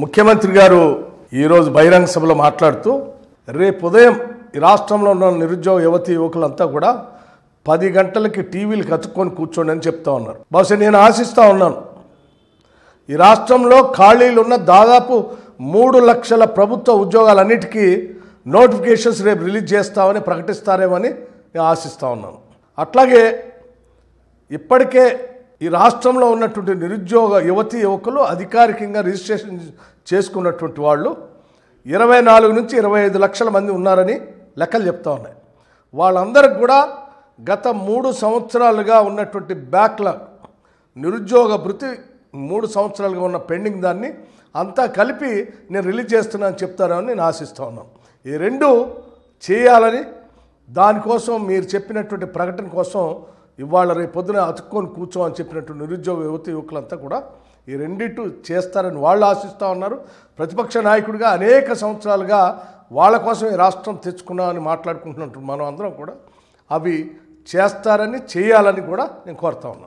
ముఖ్యమంత్రి గారు ఈరోజు బహిరంగ సభలో మాట్లాడుతూ రేపు ఉదయం ఈ రాష్ట్రంలో ఉన్న నిరుద్యోగ యువతి యువకులంతా కూడా పది గంటలకి టీవీలు కతుక్కొని కూర్చోండి అని చెప్తా ఉన్నారు బహుశా నేను ఆశిస్తూ ఉన్నాను ఈ రాష్ట్రంలో ఖాళీలు ఉన్న దాదాపు మూడు లక్షల ప్రభుత్వ ఉద్యోగాలన్నిటికీ నోటిఫికేషన్స్ రేపు రిలీజ్ చేస్తామని ప్రకటిస్తారేమని నేను ఆశిస్తూ ఉన్నాను అట్లాగే ఇప్పటికే ఈ రాష్ట్రంలో ఉన్నటువంటి నిరుద్యోగ యువతి యువకులు అధికారికంగా రిజిస్ట్రేషన్ చేసుకున్నటువంటి వాళ్ళు ఇరవై నాలుగు నుంచి ఇరవై ఐదు లక్షల మంది ఉన్నారని లెక్కలు చెప్తా ఉన్నాయి వాళ్ళందరికి కూడా గత మూడు సంవత్సరాలుగా ఉన్నటువంటి బ్యాక్లాగ్ నిరుద్యోగ భృతి మూడు సంవత్సరాలుగా ఉన్న పెండింగ్ దాన్ని అంతా కలిపి నేను రిలీజ్ చేస్తున్నాను చెప్తారని నేను ఆశిస్తూ ఉన్నాను ఈ రెండు చేయాలని దానికోసం మీరు చెప్పినటువంటి ప్రకటన కోసం ఇవాళ రేపొద్దున అతుక్కొని కూర్చో అని చెప్పినట్టు నిరుద్యోగ యువత యువకులంతా కూడా ఈ రెండింటి చేస్తారని వాళ్ళు ఆశిస్తూ ఉన్నారు ప్రతిపక్ష నాయకుడిగా అనేక సంవత్సరాలుగా వాళ్ళ కోసం ఈ రాష్ట్రం తెచ్చుకున్నామని మాట్లాడుకుంటున్నట్టు మనం అందరం కూడా అవి చేస్తారని చేయాలని కూడా నేను కోరుతా ఉన్నాను